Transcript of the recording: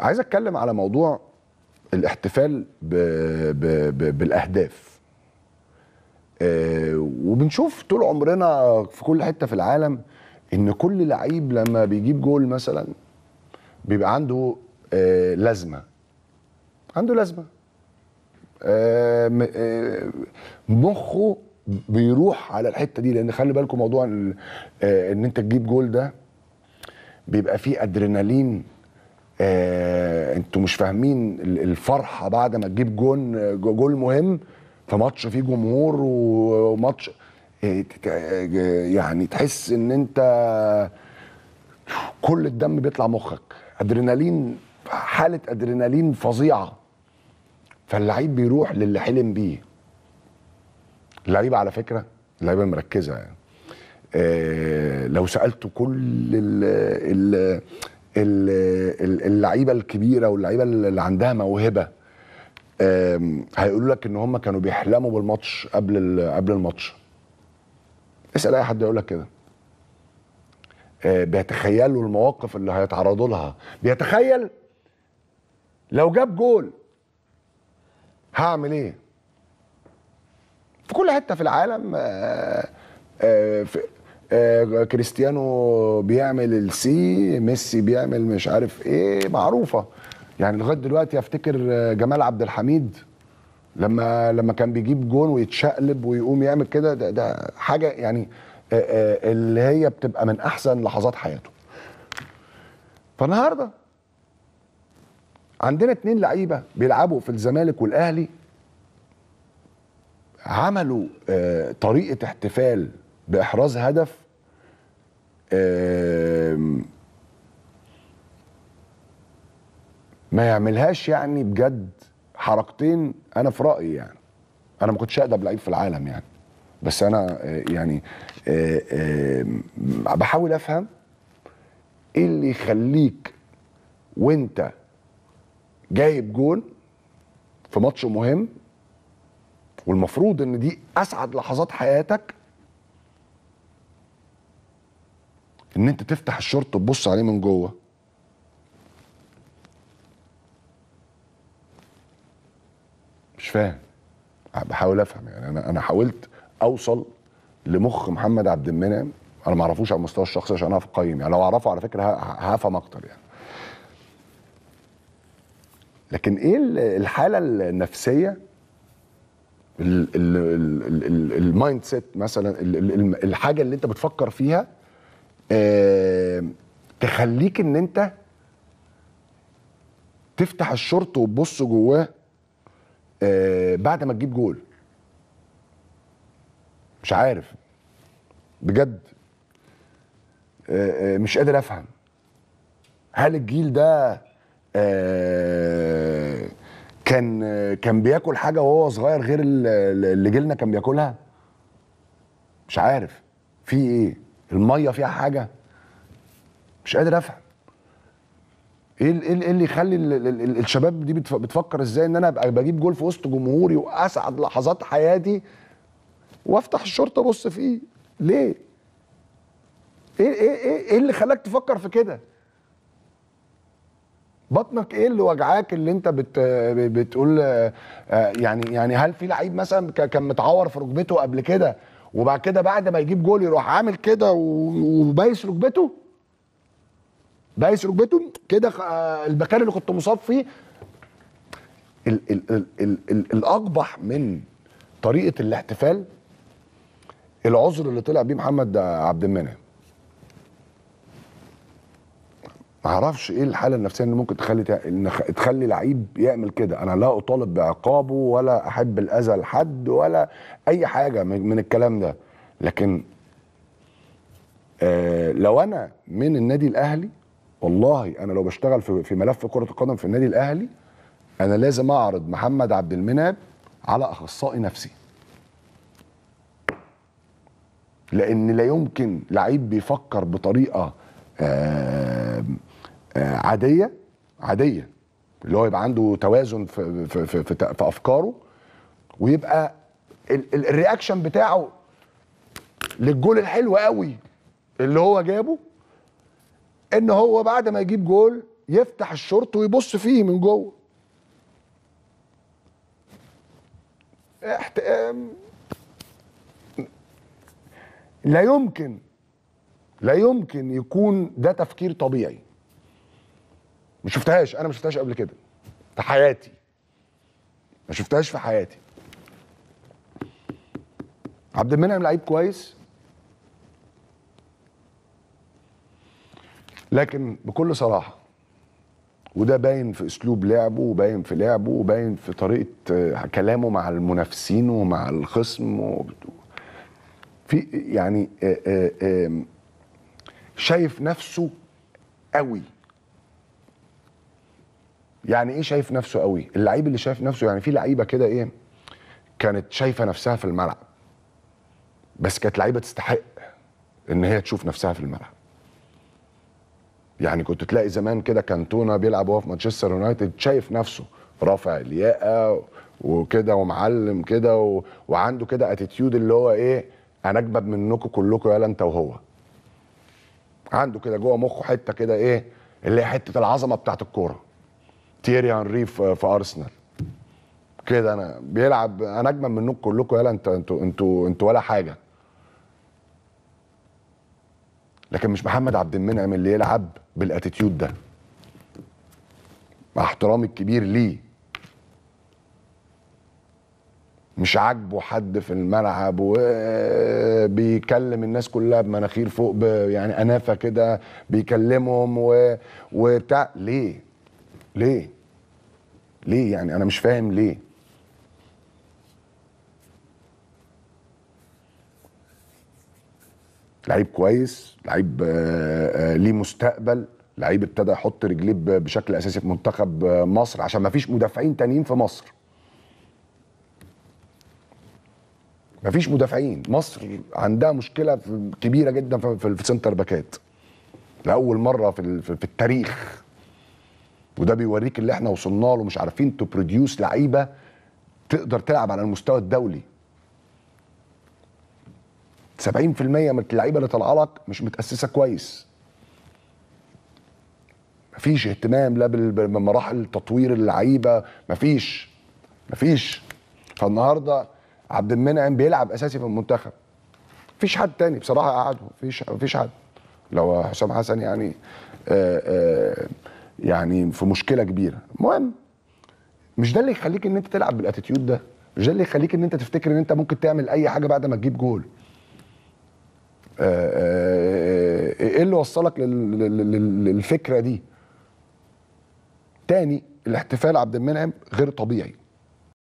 عايز اتكلم على موضوع الاحتفال ب ب بـ بالاهداف آه وبنشوف طول عمرنا في كل حته في العالم ان كل لعيب لما بيجيب جول مثلا بيبقى عنده آه لازمه عنده لازمه آه, آه، مخه بيروح على الحته دي لان خلي بالكم موضوع آه، ان انت تجيب جول ده بيبقى فيه ادرينالين آه، انتوا مش فاهمين الفرحه بعد ما تجيب جون جول مهم في ماتش فيه جمهور وماتش إيه، إيه، يعني تحس ان انت كل الدم بيطلع مخك ادرينالين حاله ادرينالين فظيعه فاللعيب بيروح للي حلم بيه اللعيبه على فكره اللعيبه مركزه يعني. إيه لو سالته كل ال ال اللعيبه الكبيره واللعيبه اللي عندها موهبه هيقولوا لك ان هم كانوا بيحلموا بالماتش قبل قبل الماتش اسال اي حد يقول لك كده آه، بيتخيلوا المواقف اللي هيتعرضوا لها بيتخيل لو جاب جول هعمل ايه في كل حته في العالم آآ آه، آآ آه، في آه، كريستيانو بيعمل السي ميسي بيعمل مش عارف ايه معروفه يعني لغايه دلوقتي افتكر آه، جمال عبد الحميد لما لما كان بيجيب جون ويتشقلب ويقوم يعمل كده ده, ده حاجه يعني آه، اللي هي بتبقى من احسن لحظات حياته فالنهارده عندنا اتنين لعيبه بيلعبوا في الزمالك والاهلي عملوا طريقه احتفال باحراز هدف ما يعملهاش يعني بجد حركتين انا في رايي يعني انا ما كنتش اقدم لعيب في العالم يعني بس انا آه، يعني آه، بحاول افهم ايه اللي يخليك وانت جايب جون في ماتش مهم والمفروض ان دي اسعد لحظات حياتك ان انت تفتح الشورت وتبص عليه من جوه مش فاهم بحاول افهم يعني انا انا حاولت اوصل لمخ محمد عبد المنعم انا ما اعرفوش على المستوى الشخصي عشان اعرف اقيم يعني لو اعرفه على فكره هفهم اكتر يعني لكن ايه الحاله النفسيه المايند سيت مثلا الحاجه اللي انت بتفكر فيها آه، تخليك ان انت تفتح الشورت وتبص جواه آه، بعد ما تجيب جول مش عارف بجد آه، مش قادر افهم هل الجيل ده كان كان بياكل حاجه وهو صغير غير اللي جيلنا كان بياكلها مش عارف في ايه الميه فيها حاجه مش قادر افهم ايه إيه, ايه اللي يخلي الشباب دي بتفكر ازاي ان انا ابقى بجيب جول في وسط جمهوري واسعد لحظات حياتي وافتح الشرطه ابص فيه ليه ايه ايه ايه, إيه اللي خلاك تفكر في كده بطنك ايه اللي وجعاك اللي انت بت بتقول آه، يعني يعني هل في لعيب مثلا كان متعور في ركبته قبل كده وبعد كده بعد ما يجيب جول يروح عامل كده وبايس ركبته بايس ركبته كده آه، المكان اللي كنت مصاب فيه ال ال ال الـ الـ الاقبح من طريقه الاحتفال العذر اللي طلع بيه محمد عبد المنعم معرفش ايه الحاله النفسيه اللي ممكن تخلي تخلي لعيب يعمل كده انا لا اطالب بعقابه ولا احب الاذى لحد ولا اي حاجه من الكلام ده لكن آه لو انا من النادي الاهلي والله انا لو بشتغل في, في ملف كره القدم في النادي الاهلي انا لازم اعرض محمد عبد المنعم على اخصائي نفسي لان لا يمكن لعيب بيفكر بطريقه آه عاديه عاديه اللي هو يبقى عنده توازن في في في, في, في افكاره ويبقى الرياكشن بتاعه للجول الحلو قوي اللي هو جابه ان هو بعد ما يجيب جول يفتح الشورت ويبص فيه من جوه احت... لا يمكن لا يمكن يكون ده تفكير طبيعي ما شفتهاش انا ما شفتهاش قبل كده في حياتي ما شفتهاش في حياتي عبد المنعم لعيب كويس لكن بكل صراحه وده باين في اسلوب لعبه وباين في لعبه وباين في طريقه آه، كلامه مع المنافسين ومع الخصم في يعني آه، آه، شايف نفسه قوي يعني ايه شايف نفسه قوي اللعيب اللي شايف نفسه يعني في لعيبه كده ايه كانت شايفه نفسها في الملعب بس كانت لعيبه تستحق ان هي تشوف نفسها في الملعب يعني كنت تلاقي زمان كده كانتونا بيلعب وهو في مانشستر يونايتد شايف نفسه رافع الياقه وكده ومعلم كده و... وعنده كده اتيتيود اللي هو ايه انا اجبب منكم كلكم يالا انت وهو عنده كده جوه مخه حته كده ايه اللي هي حته العظمه بتاعت الكوره تيري هنري في ارسنال كده انا بيلعب انا اجمل منكم كلكم يالا انتوا انتوا انتوا انتوا ولا حاجه لكن مش محمد عبد المنعم اللي يلعب بالاتيتيود ده مع احترامي الكبير ليه مش عاجبه حد في الملعب وبيكلم الناس كلها بمناخير فوق يعني انافه كده بيكلمهم و... وبتاع ليه ليه ليه يعني انا مش فاهم ليه لعيب كويس لعيب آه، آه، ليه مستقبل لعيب ابتدى يحط رجليه بشكل اساسي في منتخب آه، مصر عشان ما فيش مدافعين تانيين في مصر ما فيش مدافعين مصر عندها مشكله كبيره جدا في السنتر باكات لاول مره في التاريخ وده بيوريك اللي احنا وصلنا له مش عارفين تبروديوس لعيبه تقدر تلعب على المستوى الدولي 70% من اللعيبه اللي طالعه لك مش متاسسه كويس مفيش اهتمام لا بمراحل تطوير اللعيبه مفيش مفيش فالنهارده عبد المنعم بيلعب اساسي في المنتخب مفيش حد تاني بصراحه قعده مفيش مفيش حد لو حسام حسن يعني آآ آه، آآ آه، يعني في مشكله كبيره المهم مش ده اللي يخليك ان انت تلعب بالاتيتيود ده مش ده اللي يخليك ان انت تفتكر ان انت ممكن تعمل اي حاجه بعد ما تجيب جول آه، آه، آه، ايه اللي وصلك للفكره دي تاني الاحتفال عبد المنعم غير طبيعي